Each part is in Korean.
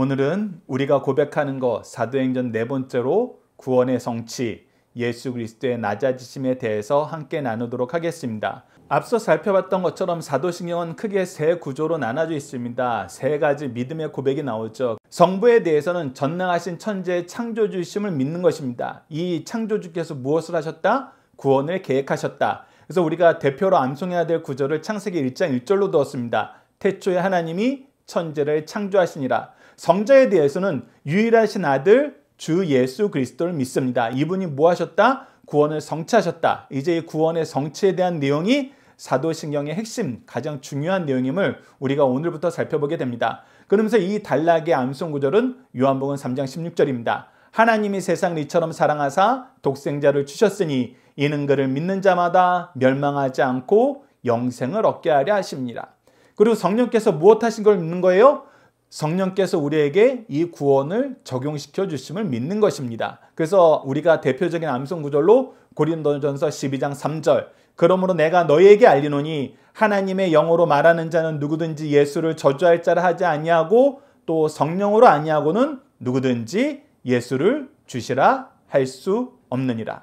오늘은 우리가 고백하는 것 사도행전 네 번째로 구원의 성취 예수 그리스도의 낮아지심에 대해서 함께 나누도록 하겠습니다. 앞서 살펴봤던 것처럼 사도신경은 크게 세 구조로 나눠져 있습니다. 세 가지 믿음의 고백이 나오죠. 성부에 대해서는 전능하신 천재의 창조주심을 믿는 것입니다. 이 창조주께서 무엇을 하셨다? 구원을 계획하셨다. 그래서 우리가 대표로 암송해야 될 구절을 창세기 1장 1절로 두었습니다. 태초에 하나님이 천재를 창조하시니라. 성자에 대해서는 유일하신 아들 주 예수 그리스도를 믿습니다. 이분이 뭐 하셨다? 구원을 성취하셨다. 이제 이 구원의 성취에 대한 내용이 사도신경의 핵심, 가장 중요한 내용임을 우리가 오늘부터 살펴보게 됩니다. 그러면서 이 단락의 암송 구절은 요한복음 3장 16절입니다. 하나님이 세상을 이처럼 사랑하사 독생자를 주셨으니 이는 그를 믿는 자마다 멸망하지 않고 영생을 얻게 하려 하십니다. 그리고 성령께서 무엇 하신 걸 믿는 거예요? 성령께서 우리에게 이 구원을 적용시켜 주심을 믿는 것입니다. 그래서 우리가 대표적인 암송 구절로 고린도전서 12장 3절 그러므로 내가 너희에게 알리노니 하나님의 영어로 말하는 자는 누구든지 예수를 저주할 자라 하지 아니하고 또 성령으로 아니하고는 누구든지 예수를 주시라 할 수 없느니라.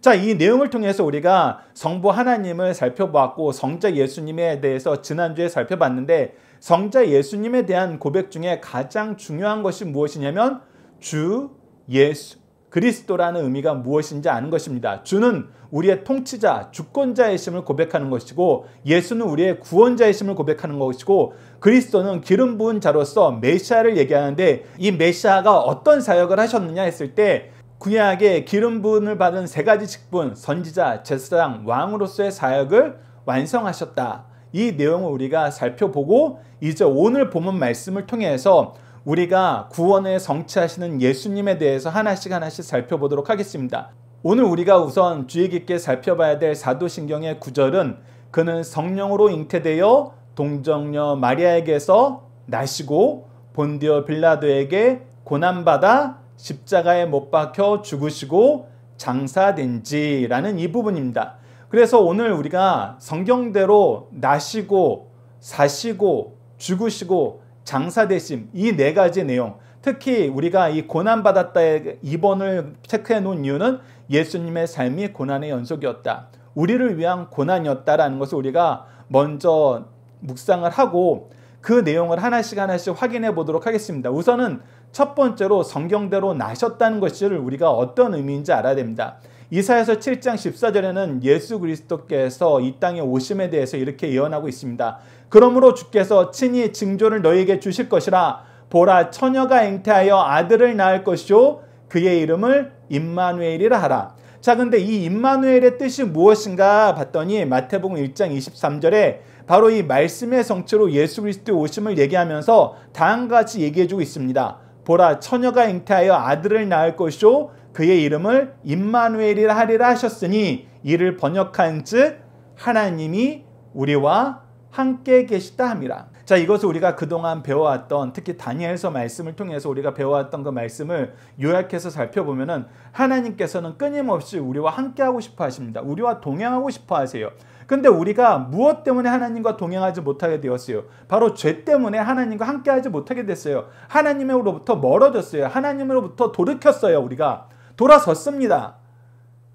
자, 이 내용을 통해서 우리가 성부 하나님을 살펴보았고 성자 예수님에 대해서 지난주에 살펴봤는데 성자 예수님에 대한 고백 중에 가장 중요한 것이 무엇이냐면 주 예수 그리스도라는 의미가 무엇인지 아는 것입니다. 주는 우리의 통치자, 주권자의심을 고백하는 것이고 예수는 우리의 구원자의심을 고백하는 것이고 그리스도는 기름 부은 자로서 메시아를 얘기하는데 이 메시아가 어떤 사역을 하셨느냐 했을 때 구약의 기름 부음을 받은 세 가지 직분, 선지자, 제사장, 왕으로서의 사역을 완성하셨다. 이 내용을 우리가 살펴보고 이제 오늘 본문 말씀을 통해서 우리가 구원에 성취하시는 예수님에 대해서 하나씩 하나씩 살펴보도록 하겠습니다. 오늘 우리가 우선 주의 깊게 살펴봐야 될 사도신경의 구절은 그는 성령으로 잉태되어 동정녀 마리아에게서 나시고 본디오 빌라도에게 고난받아 십자가에 못 박혀 죽으시고 장사된 지라는 이 부분입니다. 그래서 오늘 우리가 성경대로 나시고 사시고 죽으시고 장사되심 이 네 가지 내용 특히 우리가 이 고난받았다의 2번을 체크해 놓은 이유는 예수님의 삶이 고난의 연속이었다. 우리를 위한 고난이었다라는 것을 우리가 먼저 묵상을 하고 그 내용을 하나씩 하나씩 확인해 보도록 하겠습니다. 우선은 첫 번째로 성경대로 나셨다는 것을 우리가 어떤 의미인지 알아야 됩니다. 이사야서 7장 14절에는 예수 그리스도께서 이 땅에 오심에 대해서 이렇게 예언하고 있습니다. 그러므로 주께서 친히 징조를 너희에게 주실 것이라 보라 처녀가 잉태하여 아들을 낳을 것이요 그의 이름을 임마누엘이라 하라. 자, 근데 이 임마누엘의 뜻이 무엇인가 봤더니 마태복음 1장 23절에 바로 이 말씀의 성체로 예수 그리스도의 오심을 얘기하면서 다음과 같이 얘기해 주고 있습니다. 보라 처녀가 잉태하여 아들을 낳을 것이요 그의 이름을 임마누엘이라 하리라 하셨으니 이를 번역한즉 하나님이 우리와 함께 계시다 함이라. 자, 이것을 우리가 그동안 배워왔던 특히 다니엘서 말씀을 통해서 우리가 배워왔던 그 말씀을 요약해서 살펴보면은 하나님께서는 끊임없이 우리와 함께 하고 싶어 하십니다. 우리와 동행하고 싶어 하세요. 근데 우리가 무엇 때문에 하나님과 동행하지 못하게 되었어요? 바로 죄 때문에 하나님과 함께 하지 못하게 됐어요. 하나님으로부터 멀어졌어요. 하나님으로부터 돌이켰어요, 우리가. 돌아섰습니다.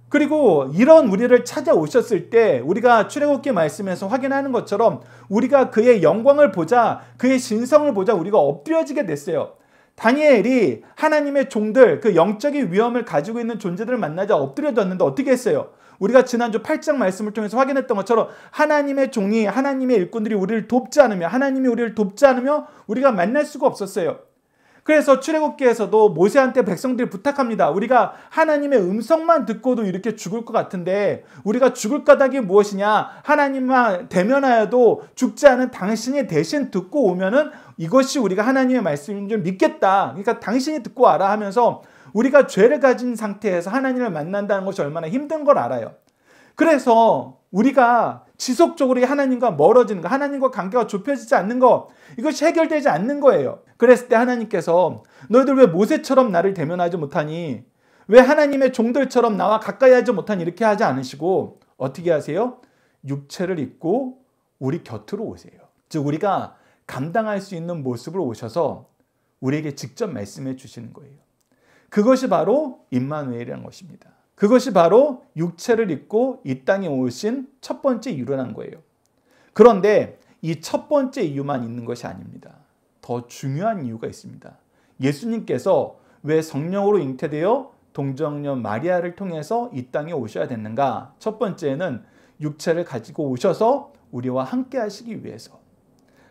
그리고 이런 우리를 찾아오셨을 때 우리가 출애굽기 말씀에서 확인하는 것처럼 우리가 그의 영광을 보자 그의 신성을 보자 우리가 엎드려지게 됐어요. 다니엘이 하나님의 종들 그 영적인 위험을 가지고 있는 존재들을 만나자 엎드려졌는데 어떻게 했어요? 우리가 지난주 8장 말씀을 통해서 확인했던 것처럼 하나님의 종이 하나님의 일꾼들이 우리를 돕지 않으며 하나님이 우리를 돕지 않으며 우리가 만날 수가 없었어요. 그래서 출애굽기에서도 모세한테 백성들이 부탁합니다. 우리가 하나님의 음성만 듣고도 이렇게 죽을 것 같은데 우리가 죽을 까닭이 무엇이냐? 하나님만 대면하여도 죽지 않은 당신이 대신 듣고 오면은 이것이 우리가 하나님의 말씀인 줄 믿겠다. 그러니까 당신이 듣고 알아 하면서 우리가 죄를 가진 상태에서 하나님을 만난다는 것이 얼마나 힘든 걸 알아요. 그래서 우리가 지속적으로 하나님과 멀어지는 거, 하나님과 관계가 좁혀지지 않는 거, 이것이 해결되지 않는 거예요. 그랬을 때 하나님께서 너희들 왜 모세처럼 나를 대면하지 못하니? 왜 하나님의 종들처럼 나와 가까이 하지 못하니? 이렇게 하지 않으시고 어떻게 하세요? 육체를 입고 우리 곁으로 오세요. 즉 우리가 감당할 수 있는 모습으로 오셔서 우리에게 직접 말씀해 주시는 거예요. 그것이 바로 임마누엘이라는 것입니다. 그것이 바로 육체를 입고 이 땅에 오신 첫 번째 이유라는 거예요. 그런데 이 첫 번째 이유만 있는 것이 아닙니다. 더 중요한 이유가 있습니다. 예수님께서 왜 성령으로 잉태되어 동정녀 마리아를 통해서 이 땅에 오셔야 됐는가? 첫 번째는 육체를 가지고 오셔서 우리와 함께 하시기 위해서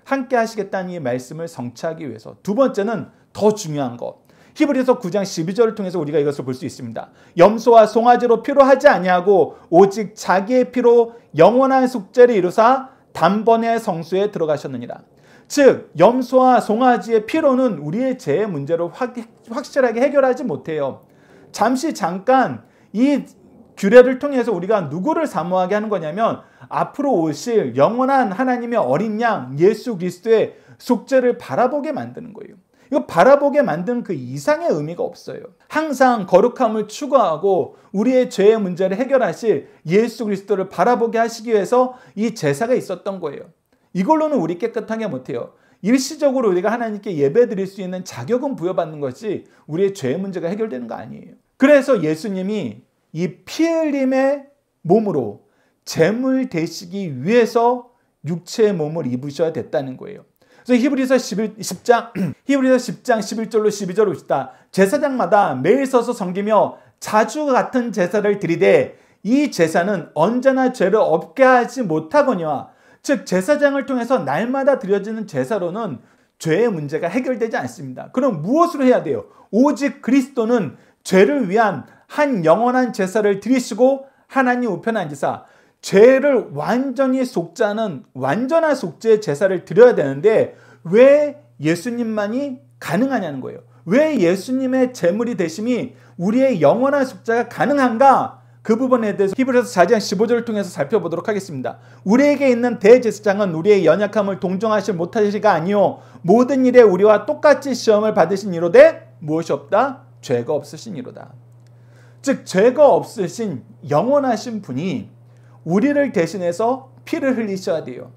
함께 하시겠다는 이 말씀을 성취하기 위해서 두 번째는 더 중요한 것 히브리서 9장 12절을 통해서 우리가 이것을 볼 수 있습니다. 염소와 송아지로 필요하지 아니하고 오직 자기의 피로 영원한 속죄를 이루사 단번에 성수에 들어가셨느니라. 즉 염소와 송아지의 피로는 우리의 죄의 문제를 확, 확실하게 해결하지 못해요. 잠시 잠깐 이 규례를 통해서 우리가 누구를 사모하게 하는 거냐면 앞으로 오실 영원한 하나님의 어린 양 예수 그리스도의 속죄를 바라보게 만드는 거예요. 이거 바라보게 만든 그 이상의 의미가 없어요. 항상 거룩함을 추구하고 우리의 죄의 문제를 해결하실 예수 그리스도를 바라보게 하시기 위해서 이 제사가 있었던 거예요. 이걸로는 우리 깨끗하게 못해요. 일시적으로 우리가 하나님께 예배 드릴 수 있는 자격은 부여받는 것이 우리의 죄의 문제가 해결되는 거 아니에요. 그래서 예수님이 이피 흘림의 몸으로 재물 되시기 위해서 육체의 몸을 입으셔야 됐다는 거예요. 그래서 히브리서 11, 10장, 히브리서 10장 11절로 12절로 봅시다. 제사장마다 매일 서서 섬기며 자주 같은 제사를 드리되 이 제사는 언제나 죄를 없게 하지 못하거니와 즉 제사장을 통해서 날마다 드려지는 제사로는 죄의 문제가 해결되지 않습니다. 그럼 무엇으로 해야 돼요? 오직 그리스도는 죄를 위한 한 영원한 제사를 드리시고 하나님 우편한 제사 죄를 완전히 속자는 완전한 속죄 제사를 드려야 되는데 왜 예수님만이 가능하냐는 거예요. 왜 예수님의 제물이 되심이 우리의 영원한 속자가 가능한가? 그 부분에 대해서 히브리서 4장 15절을 통해서 살펴보도록 하겠습니다. 우리에게 있는 대제사장은 우리의 연약함을 동정하실 못하시가 아니요 모든 일에 우리와 똑같이 시험을 받으신 이로되 무엇이 없다 죄가 없으신 이로다. 즉 죄가 없으신 영원하신 분이 우리를 대신해서 피를 흘리셔야 돼요.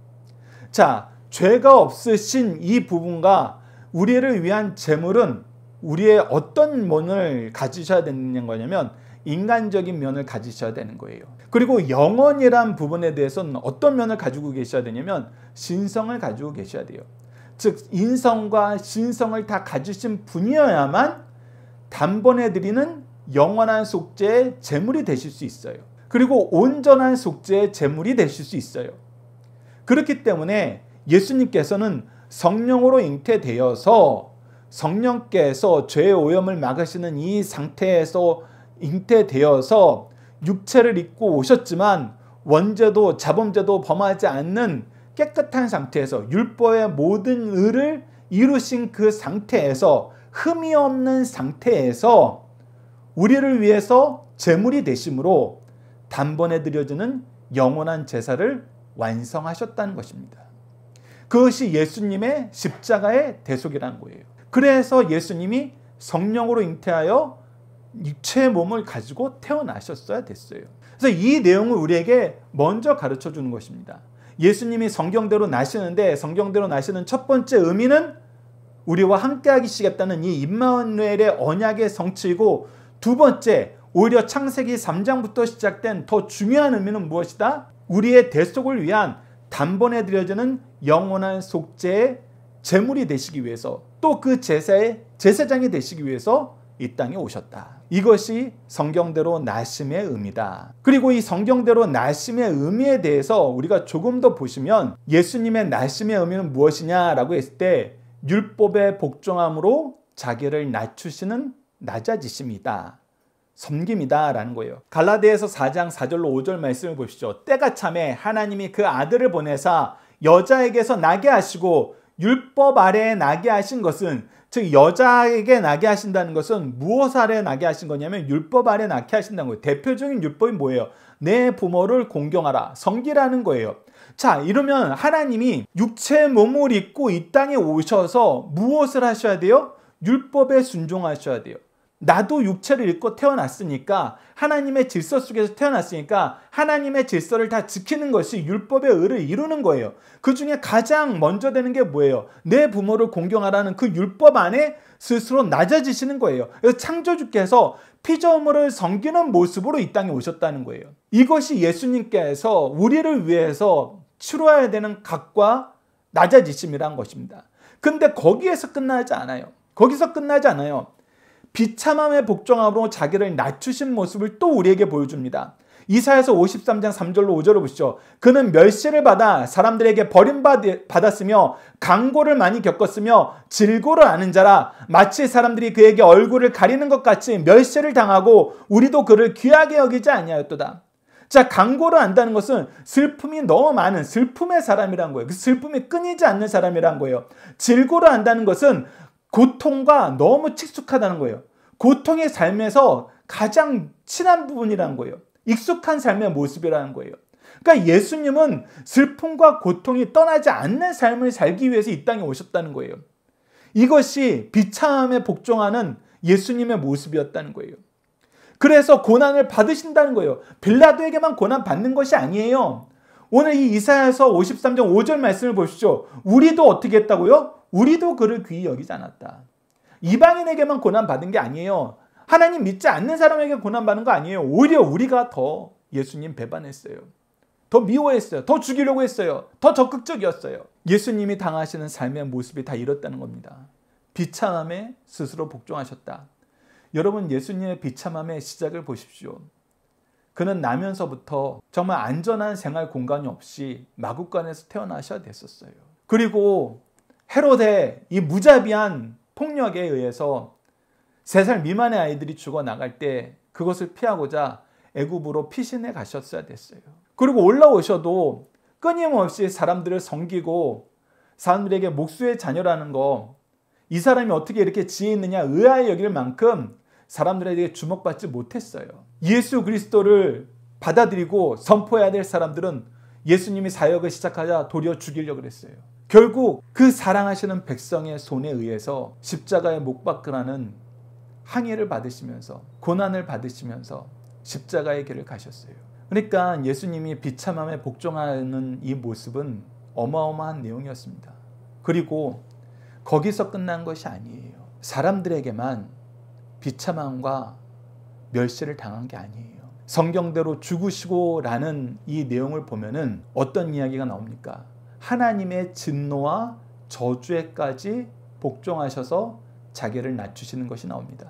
자, 죄가 없으신 이 부분과 우리를 위한 제물은 우리의 어떤 면을 가지셔야 되는 거냐면 인간적인 면을 가지셔야 되는 거예요. 그리고 영원이란 부분에 대해서는 어떤 면을 가지고 계셔야 되냐면 신성을 가지고 계셔야 돼요. 즉 인성과 신성을 다 가지신 분이어야만 단번에 드리는 영원한 속죄의 제물이 되실 수 있어요. 그리고 온전한 속죄의 제물이 되실 수 있어요. 그렇기 때문에 예수님께서는 성령으로 잉태되어서 성령께서 죄의 오염을 막으시는 이 상태에서 잉태되어서 육체를 입고 오셨지만 원죄도 자범죄도 범하지 않는 깨끗한 상태에서 율법의 모든 의를 이루신 그 상태에서 흠이 없는 상태에서 우리를 위해서 제물이 되심으로 단번에 드려지는 영원한 제사를 완성하셨다는 것입니다. 그것이 예수님의 십자가의 대속이라 거예요. 그래서 예수님이 성령으로 잉태하여 육체의 몸을 가지고 태어나셨어야 됐어요. 그래서 이 내용을 우리에게 먼저 가르쳐 주는 것입니다. 예수님이 성경대로 나시는데 성경대로 나시는 첫 번째 의미는 우리와 함께 하시겠다는 이 임마누엘의 언약의 성취이고 두 번째 오히려 창세기 3장부터 시작된 더 중요한 의미는 무엇이다? 우리의 대속을 위한 단번에 드려지는 영원한 속죄의 제물이 되시기 위해서 또 그 제사의 제사장이 되시기 위해서 이 땅에 오셨다. 이것이 성경대로 나심의 의미다. 그리고 이 성경대로 나심의 의미에 대해서 우리가 조금 더 보시면 예수님의 나심의 의미는 무엇이냐라고 했을 때 율법의 복종함으로 자기를 낮추시는 낮아지심이다. 섬깁니다라는 거예요. 갈라디아서 4장 4절로 5절 말씀을 보시죠. 때가 참에 하나님이 그 아들을 보내사 여자에게서 나게 하시고 율법 아래 에 나게 하신 것은 즉 여자에게 나게 하신다는 것은 무엇 아래 에 나게 하신 거냐면 율법 아래 에 나게 하신다는 거예요. 대표적인 율법이 뭐예요? 내 부모를 공경하라. 성기라는 거예요. 자, 이러면 하나님이 육체 몸을 입고 이 땅에 오셔서 무엇을 하셔야 돼요? 율법에 순종하셔야 돼요. 나도 육체를 잃고 태어났으니까 하나님의 질서 속에서 태어났으니까 하나님의 질서를 다 지키는 것이 율법의 의를 이루는 거예요. 그 중에 가장 먼저 되는 게 뭐예요? 내 부모를 공경하라는 그 율법 안에 스스로 낮아지시는 거예요. 그래서 창조주께서 피조물을 섬기는 모습으로 이 땅에 오셨다는 거예요. 이것이 예수님께서 우리를 위해서 치러야 되는 각과 낮아지심이란 것입니다. 근데 거기에서 끝나지 않아요. 거기서 끝나지 않아요. 비참함의 복종함으로 자기를 낮추신 모습을 또 우리에게 보여줍니다. 이사에서 53장 3절로 5절을 보시죠. 그는 멸시를 받아 사람들에게 버림받았으며 강고를 많이 겪었으며 질고를 아는 자라 마치 사람들이 그에게 얼굴을 가리는 것 같이 멸시를 당하고 우리도 그를 귀하게 여기지 아니하였도다. 자, 강고를 안다는 것은 슬픔이 너무 많은 슬픔의 사람이란 거예요. 그 슬픔이 끊이지 않는 사람이란 거예요. 질고를 안다는 것은 고통과 너무 익숙하다는 거예요. 고통의 삶에서 가장 친한 부분이라는 거예요. 익숙한 삶의 모습이라는 거예요. 그러니까 예수님은 슬픔과 고통이 떠나지 않는 삶을 살기 위해서 이 땅에 오셨다는 거예요. 이것이 비참함에 복종하는 예수님의 모습이었다는 거예요. 그래서 고난을 받으신다는 거예요. 빌라도에게만 고난 받는 것이 아니에요. 오늘 이 이사야서 53장 5절 말씀을 보십시오. 우리도 어떻게 했다고요? 우리도 그를 귀히 여기지 않았다. 이방인에게만 고난받은 게 아니에요. 하나님 믿지 않는 사람에게 고난받는 거 아니에요. 오히려 우리가 더 예수님 배반했어요. 더 미워했어요. 더 죽이려고 했어요. 더 적극적이었어요. 예수님이 당하시는 삶의 모습이 다 이렇다는 겁니다. 비참함에 스스로 복종하셨다. 여러분 예수님의 비참함의 시작을 보십시오. 그는 나면서부터 정말 안전한 생활 공간이 없이 마국간에서 태어나셔야 됐었어요. 그리고 헤롯의 이 무자비한 폭력에 의해서 세 살 미만의 아이들이 죽어나갈 때 그것을 피하고자 애굽으로 피신해 가셨어야 됐어요. 그리고 올라오셔도 끊임없이 사람들을 섬기고 사람들에게 목수의 자녀라는 거, 이 사람이 어떻게 이렇게 지혜 있느냐 의아해 여길 만큼 사람들에게 주목받지 못했어요. 예수 그리스도를 받아들이고 선포해야 될 사람들은 예수님이 사역을 시작하자 도리어 죽이려고 그랬어요. 결국 그 사랑하시는 백성의 손에 의해서 십자가에 못 박으라는 항해를 받으시면서 고난을 받으시면서 십자가의 길을 가셨어요. 그러니까 예수님이 비참함에 복종하는 이 모습은 어마어마한 내용이었습니다. 그리고 거기서 끝난 것이 아니에요. 사람들에게만 비참함과 멸시를 당한 게 아니에요. 성경대로 죽으시고라는 이 내용을 보면은 어떤 이야기가 나옵니까? 하나님의 진노와 저주에까지 복종하셔서 자기를 낮추시는 것이 나옵니다.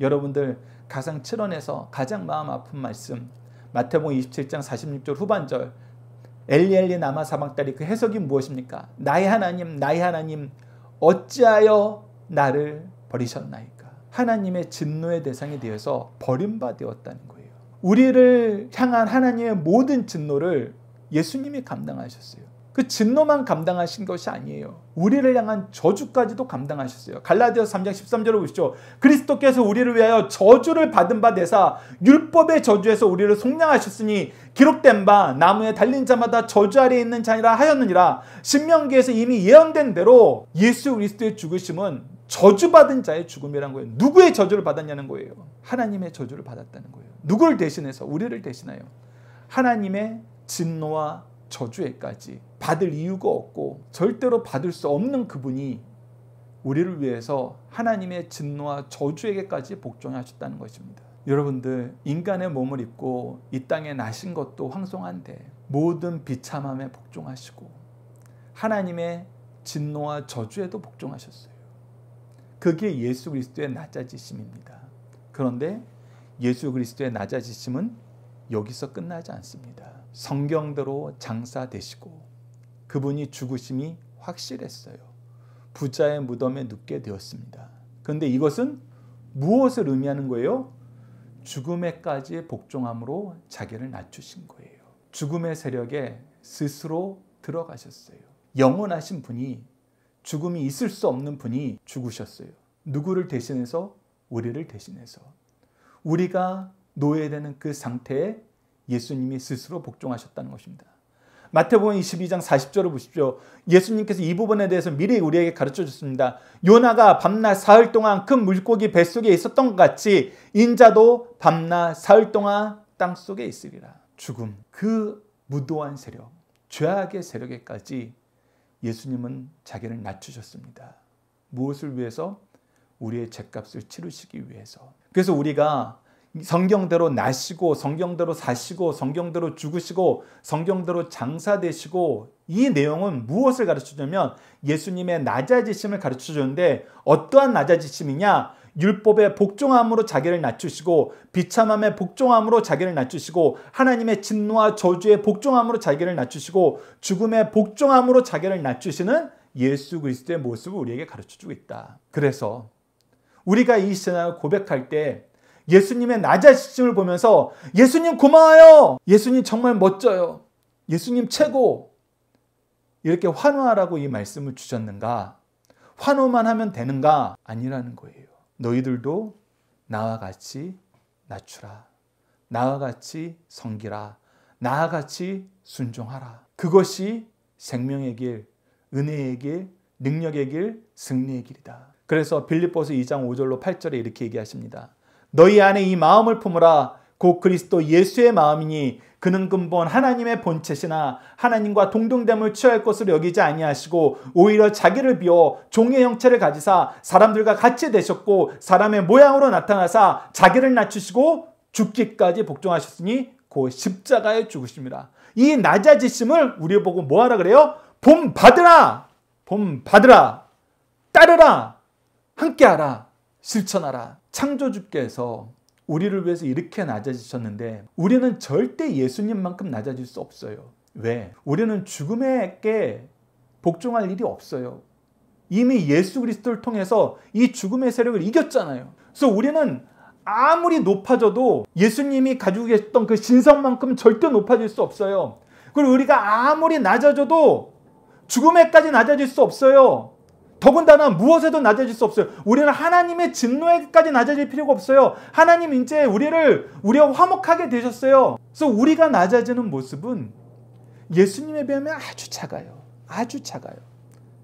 여러분들 가장 7원에서 가장 마음 아픈 말씀 마태복음 27장 46절 후반절 엘리엘리 남아 사막다리 그 해석이 무엇입니까? 나의 하나님 나의 하나님 어찌하여 나를 버리셨나이까? 하나님의 진노의 대상이 되어서 버림받았다는 거예요. 우리를 향한 하나님의 모든 진노를 예수님이 감당하셨어요. 그 진노만 감당하신 것이 아니에요. 우리를 향한 저주까지도 감당하셨어요. 갈라디아서 3장 13절을 보시죠. 그리스도께서 우리를 위하여 저주를 받은 바 되사 율법의 저주에서 우리를 속량하셨으니 기록된 바 나무에 달린 자마다 저주 아래 있는 자니라 하였느니라. 신명기에서 이미 예언된 대로 예수 그리스도의 죽으심은 저주받은 자의 죽음이란 거예요. 누구의 저주를 받았냐는 거예요. 하나님의 저주를 받았다는 거예요. 누구를 대신해서 우리를 대신하여 하나님의 진노와 저주에까지 받을 이유가 없고 절대로 받을 수 없는 그분이 우리를 위해서 하나님의 진노와 저주에게까지 복종하셨다는 것입니다. 여러분들 인간의 몸을 입고 이 땅에 나신 것도 황송한데 모든 비참함에 복종하시고 하나님의 진노와 저주에도 복종하셨어요. 그게 예수 그리스도의 낮아지심입니다. 그런데 예수 그리스도의 낮아지심은 여기서 끝나지 않습니다. 성경대로 장사되시고 그분이 죽으심이 확실했어요. 부자의 무덤에 눕게 되었습니다. 그런데 이것은 무엇을 의미하는 거예요? 죽음에까지 복종함으로 자기를 낮추신 거예요. 죽음의 세력에 스스로 들어가셨어요. 영원하신 분이 죽음이 있을 수 없는 분이 죽으셨어요. 누구를 대신해서? 우리를 대신해서. 우리가 노예되는 그 상태에 예수님이 스스로 복종하셨다는 것입니다. 마태복음 22장 40절을 보십시오. 예수님께서 이 부분에 대해서 미리 우리에게 가르쳐 줬습니다. 요나가 밤낮 사흘 동안 큰 물고기 뱃속에 있었던 것 같이 인자도 밤낮 사흘 동안 땅속에 있으리라. 죽음, 그 무도한 세력, 죄악의 세력에까지 예수님은 자기를 낮추셨습니다. 무엇을 위해서? 우리의 죄값을 치르시기 위해서. 그래서 우리가 성경대로 나시고 성경대로 사시고 성경대로 죽으시고 성경대로 장사되시고 이 내용은 무엇을 가르쳐주냐면 예수님의 낮아지심을 가르쳐주는데 어떠한 낮아지심이냐 율법의 복종함으로 자기를 낮추시고 비참함의 복종함으로 자기를 낮추시고 하나님의 진노와 저주의 복종함으로 자기를 낮추시고 죽음의 복종함으로 자기를 낮추시는 예수 그리스도의 모습을 우리에게 가르쳐주고 있다. 그래서 우리가 이 신앙을 고백할 때 예수님의 나 자신을 보면서 예수님 고마워요. 예수님 정말 멋져요. 예수님 최고. 이렇게 환호하라고 이 말씀을 주셨는가? 환호만 하면 되는가? 아니라는 거예요. 너희들도 나와 같이 낮추라. 나와 같이 성기라. 나와 같이 순종하라. 그것이 생명의 길, 은혜의 길, 능력의 길, 승리의 길이다. 그래서 빌립보서 2장 5절로 8절에 이렇게 얘기하십니다. 너희 안에 이 마음을 품으라 곧 그리스도 예수의 마음이니 그는 근본 하나님의 본체시나 하나님과 동등됨을 취할 것을 여기지 아니하시고 오히려 자기를 비워 종의 형체를 가지사 사람들과 같이 되셨고 사람의 모양으로 나타나사 자기를 낮추시고 죽기까지 복종하셨으니 곧 십자가에 죽으십니다. 이 낮아지심을 우리 보고 뭐하라 그래요? 봄 받으라! 봄 받으라! 따르라! 함께하라! 실천하라! 창조주께서 우리를 위해서 이렇게 낮아지셨는데 우리는 절대 예수님만큼 낮아질 수 없어요. 왜? 우리는 죽음에게 복종할 일이 없어요. 이미 예수 그리스도를 통해서 이 죽음의 세력을 이겼잖아요. 그래서 우리는 아무리 높아져도 예수님이 가지고 계셨던 그 신성만큼 절대 높아질 수 없어요. 그리고 우리가 아무리 낮아져도 죽음에까지 낮아질 수 없어요. 더군다나 무엇에도 낮아질 수 없어요. 우리는 하나님의 진노에까지 낮아질 필요가 없어요. 하나님 이제 우리를 우리와 화목하게 되셨어요. 그래서 우리가 낮아지는 모습은 예수님에 비하면 아주 작아요. 아주 작아요.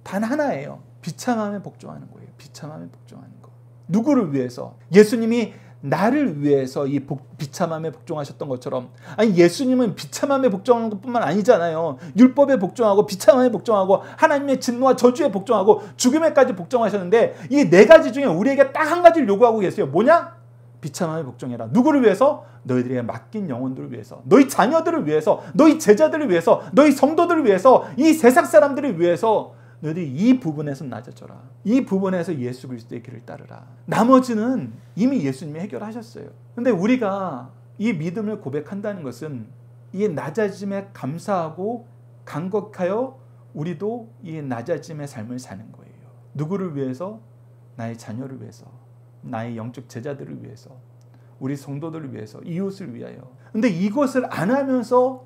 단 하나예요. 비참함에 복종하는 거예요. 비참함에 복종하는 거. 누구를 위해서? 예수님이 나를 위해서 이 복, 비참함에 복종하셨던 것처럼 아니 예수님은 비참함에 복종한 것뿐만 아니잖아요. 율법에 복종하고 비참함에 복종하고 하나님의 진노와 저주에 복종하고 죽음에까지 복종하셨는데 이 네 가지 중에 우리에게 딱 한 가지를 요구하고 계세요. 뭐냐? 비참함에 복종해라. 누구를 위해서? 너희들에게 맡긴 영혼들을 위해서, 너희 자녀들을 위해서, 너희 제자들을 위해서, 너희 성도들을 위해서, 이 세상 사람들을 위해서 너희들이 이 부분에서 낮아져라. 이 부분에서 예수 그리스도의 길을 따르라. 나머지는 이미 예수님이 해결하셨어요. 근데 우리가 이 믿음을 고백한다는 것은 이 낮아짐에 감사하고 간곡하여 우리도 이 낮아짐의 삶을 사는 거예요. 누구를 위해서? 나의 자녀를 위해서, 나의 영적 제자들을 위해서, 우리 성도들을 위해서, 이웃을 위하여. 근데 이것을 안 하면서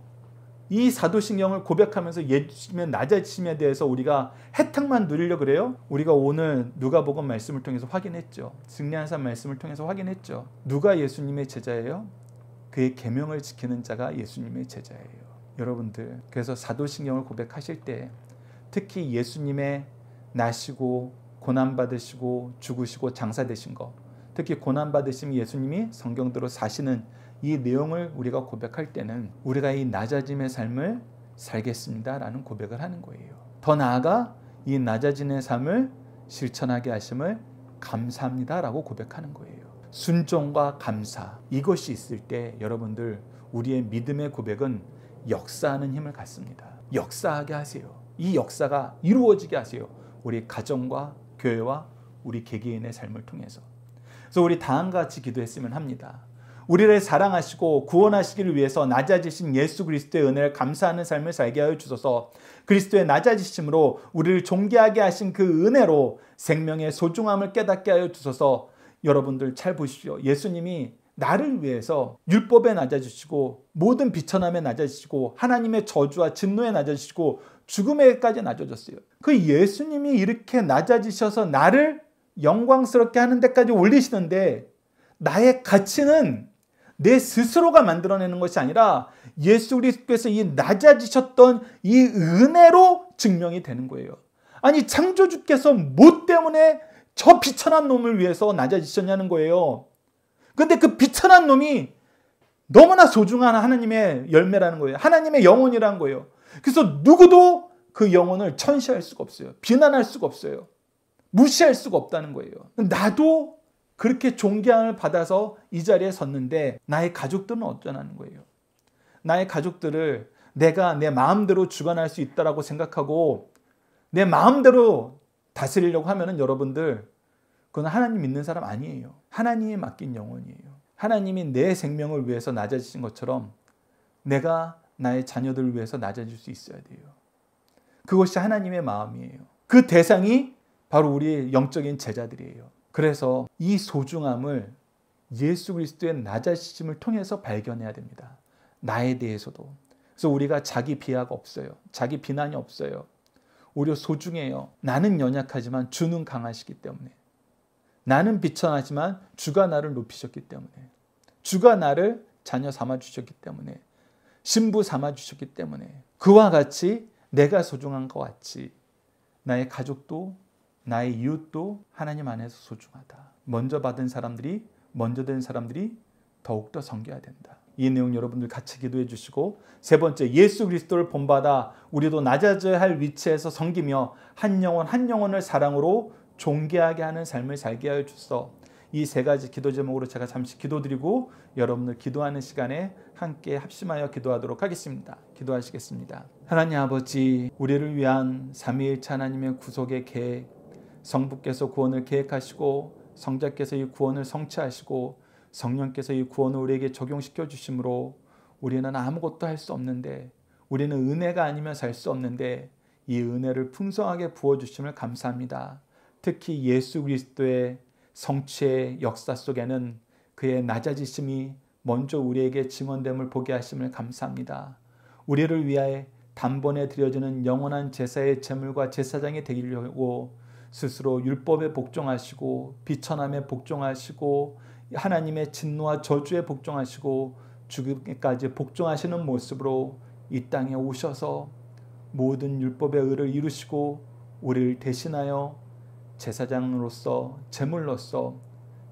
이 사도신경을 고백하면서 예수님 낮아짐에 대해서 우리가 혜택만 누리려 그래요? 우리가 오늘 누가복음 말씀을 통해서 확인했죠. 승리한 삶 말씀을 통해서 확인했죠. 누가 예수님의 제자예요? 그의 계명을 지키는 자가 예수님의 제자예요. 여러분들 그래서 사도신경을 고백하실 때 특히 예수님의 나시고 고난받으시고 죽으시고 장사되신 것 특히 고난받으심 예수님이 성경대로 사시는 이 내용을 우리가 고백할 때는 우리가 이 낮아짐의 삶을 살겠습니다라는 고백을 하는 거예요. 더 나아가 이 낮아짐의 삶을 실천하게 하심을 감사합니다라고 고백하는 거예요. 순종과 감사 이것이 있을 때 여러분들 우리의 믿음의 고백은 역사하는 힘을 갖습니다. 역사하게 하세요. 이 역사가 이루어지게 하세요. 우리 가정과 교회와 우리 개개인의 삶을 통해서. 그래서 우리 다음과 같이 기도했으면 합니다. 우리를 사랑하시고 구원하시기를 위해서 낮아지신 예수 그리스도의 은혜를 감사하는 삶을 살게 하여 주소서. 그리스도의 낮아지심으로 우리를 존귀하게 하신 그 은혜로 생명의 소중함을 깨닫게 하여 주소서. 여러분들 잘 보십시오. 예수님이 나를 위해서 율법에 낮아지시고 모든 비천함에 낮아지시고 하나님의 저주와 진노에 낮아지시고 죽음에까지 낮아졌어요. 그 예수님이 이렇게 낮아지셔서 나를 영광스럽게 하는 데까지 올리시는데 나의 가치는 내 스스로가 만들어내는 것이 아니라 예수 그리스도께서 이 낮아지셨던 이 은혜로 증명이 되는 거예요. 아니 창조주께서 뭐 때문에 저 비천한 놈을 위해서 낮아지셨냐는 거예요. 근데 그 비천한 놈이 너무나 소중한 하나님의 열매라는 거예요. 하나님의 영혼이라는 거예요. 그래서 누구도 그 영혼을 천시할 수가 없어요. 비난할 수가 없어요. 무시할 수가 없다는 거예요. 나도 그렇게 존경을 받아서 이 자리에 섰는데 나의 가족들은 어쩌라는 거예요. 나의 가족들을 내가 내 마음대로 주관할 수 있다라고 생각하고 내 마음대로 다스리려고 하면은 여러분들 그건 하나님 믿는 사람 아니에요. 하나님이 맡긴 영혼이에요. 하나님이 내 생명을 위해서 낮아지신 것처럼 내가 나의 자녀들을 위해서 낮아질 수 있어야 돼요. 그것이 하나님의 마음이에요. 그 대상이 바로 우리의 영적인 제자들이에요. 그래서 이 소중함을 예수 그리스도의 나 자신을 통해서 발견해야 됩니다. 나에 대해서도. 그래서 우리가 자기 비하가 없어요. 자기 비난이 없어요. 오히려 소중해요. 나는 연약하지만 주는 강하시기 때문에. 나는 비천하지만 주가 나를 높이셨기 때문에. 주가 나를 자녀 삼아 주셨기 때문에. 신부 삼아 주셨기 때문에. 그와 같이 내가 소중한 것 같이 나의 가족도 나의 이웃도 하나님 안에서 소중하다. 먼저 받은 사람들이 먼저 된 사람들이 더욱더 섬겨야 된다. 이 내용 여러분들 같이 기도해 주시고 세 번째 예수 그리스도를 본받아 우리도 낮아져야 할 위치에서 섬기며 한 영혼 한 영혼을 사랑으로 존귀하게 하는 삶을 살게 하여 주소. 이 세 가지 기도 제목으로 제가 잠시 기도드리고 여러분들 기도하는 시간에 함께 합심하여 기도하도록 하겠습니다. 기도하시겠습니다. 하나님 아버지 우리를 위한 삼위일차 하나님의 구속의 계획 성부께서 구원을 계획하시고 성자께서 이 구원을 성취하시고 성령께서 이 구원을 우리에게 적용시켜 주심으로 우리는 아무것도 할 수 없는데 우리는 은혜가 아니면 살 수 없는데 이 은혜를 풍성하게 부어 주심을 감사합니다. 특히 예수 그리스도의 성취의 역사 속에는 그의 낮아지심이 먼저 우리에게 증언됨을 보게 하심을 감사합니다. 우리를 위하여 단번에 드려지는 영원한 제사의 제물과 제사장이 되기려고 스스로 율법에 복종하시고 비천함에 복종하시고 하나님의 진노와 저주에 복종하시고 죽음까지 복종하시는 모습으로 이 땅에 오셔서 모든 율법의 의를 이루시고 우리를 대신하여 제사장으로서 제물로서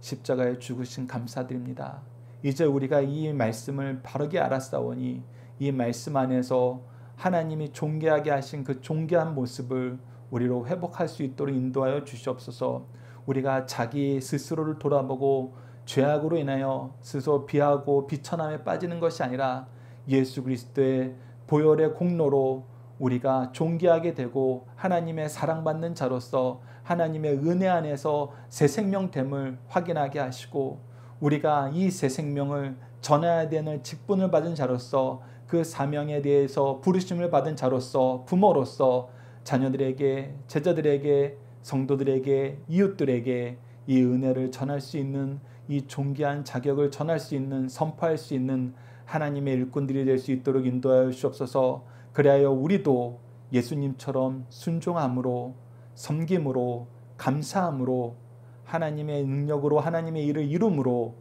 십자가에 죽으신 감사드립니다. 이제 우리가 이 말씀을 바르게 알았사오니 이 말씀 안에서 하나님이 존귀하게 하신 그 존귀한 모습을 우리로 회복할 수 있도록 인도하여 주시옵소서. 우리가 자기 스스로를 돌아보고 죄악으로 인하여 스스로 비하고 비천함에 빠지는 것이 아니라 예수 그리스도의 보혈의 공로로 우리가 존귀하게 되고 하나님의 사랑받는 자로서 하나님의 은혜 안에서 새 생명됨을 확인하게 하시고 우리가 이 새 생명을 전해야 되는 직분을 받은 자로서 그 사명에 대해서 부르심을 받은 자로서 부모로서 자녀들에게 제자들에게 성도들에게 이웃들에게 이 은혜를 전할 수 있는 이 존귀한 자격을 전할 수 있는 선포할 수 있는 하나님의 일꾼들이 될 수 있도록 인도하여 주옵소서. 그래하여 우리도 예수님처럼 순종함으로 섬김으로 감사함으로 하나님의 능력으로 하나님의 일을 이룸으로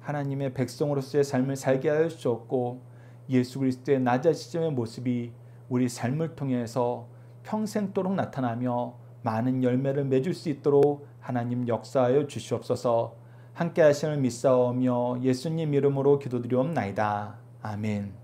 하나님의 백성으로서의 삶을 살게 하여 주옵고 예수 그리스도의 낮아지점의 모습이 우리 삶을 통해서 평생도록 나타나며 많은 열매를 맺을 수 있도록 하나님 역사하여 주시옵소서 함께 하심을 믿사오며 예수님 이름으로 기도드리옵나이다. 아멘.